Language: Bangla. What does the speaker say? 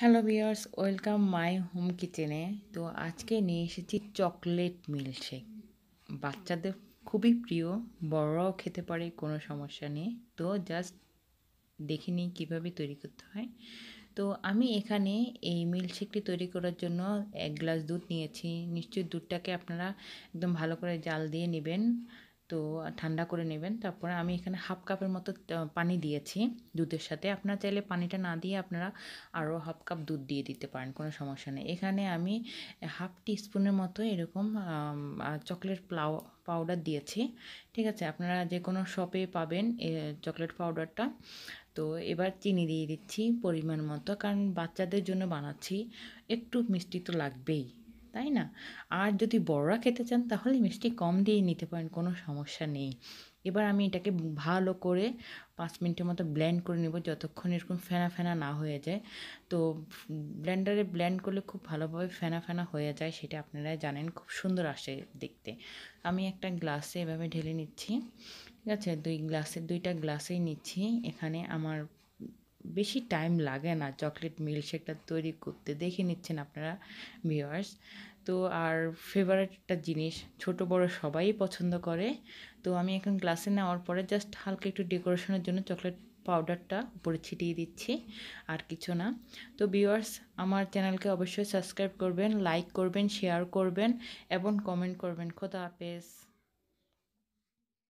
hello viewers welcome my home কিচেনে তো আজকে নিয়ে এসেছি চকলেট মিল্কশেক বাচ্চাদের খুবই প্রিয় বড়রাও খেতে পারে কোনো সমস্যা নেই তো জাস্ট দেখে নিই কীভাবে তৈরি করতে হয় তো আমি এখানে এই মিল্কশেকটি তৈরি করার জন্য এক গ্লাস দুধ নিয়েছি নিশ্চয়ই দুধটাকে আপনারা একদম ভালো করে জাল দিয়ে নেবেন তো ঠান্ডা করে নেবেন তারপরে আমি এখানে হাফ কাপের মতো পানি দিয়েছি দুধের সাথে আপনারা চাইলে পানিটা না দিয়ে আপনারা আরও হাফ কাপ দুধ দিয়ে দিতে পারেন কোনো সমস্যা নেই এখানে আমি হাফ স্পুনের মতো এরকম চকলেট প্লাউ পাউডার দিয়েছি ঠিক আছে আপনারা যে কোনো শপে পাবেন চকলেট পাউডারটা তো এবার চিনি দিয়ে দিচ্ছি পরিমাণ মতো কারণ বাচ্চাদের জন্য বানাচ্ছি একটু মিষ্টি তো লাগবেই তাই না আর যদি বড়রা খেতে চান তাহলে মিষ্টি কম দিয়ে নিতে পারেন কোনো সমস্যা নেই এবার আমি এটাকে ভালো করে পাঁচ মিনিটের মতো ব্ল্যান্ড করে নেব যতক্ষণ এরকম ফেনা ফেনা না হয়ে যায় তো ব্ল্যান্ডারে ব্ল্যান্ড করলে খুব ভালোভাবে ফেনা ফেনা হয়ে যায় সেটা আপনারা জানেন খুব সুন্দর আসে দেখতে আমি একটা গ্লাসে এভাবে ঢেলে নিচ্ছি ঠিক আছে দুই গ্লাসে দুইটা গ্লাসেই নিচ্ছি এখানে আমার বেশি টাইম লাগে না চকলেট মিল্কশেকটা তৈরি করতে দেখে নিচ্ছেন আপনারা ভিওয়ার্স তো আর ফেভারেটটা একটা জিনিস ছোট বড় সবাই পছন্দ করে তো আমি এখন গ্লাসে নেওয়ার পরে জাস্ট হালকা একটু ডেকোরেশনের জন্য চকলেট পাউডারটা উপরে ছিটিয়ে দিচ্ছি আর কিছু না তো ভিওয়ার্স আমার চ্যানেলকে অবশ্যই সাবস্ক্রাইব করবেন লাইক করবেন শেয়ার করবেন এবং কমেন্ট করবেন খোদা হাফেজ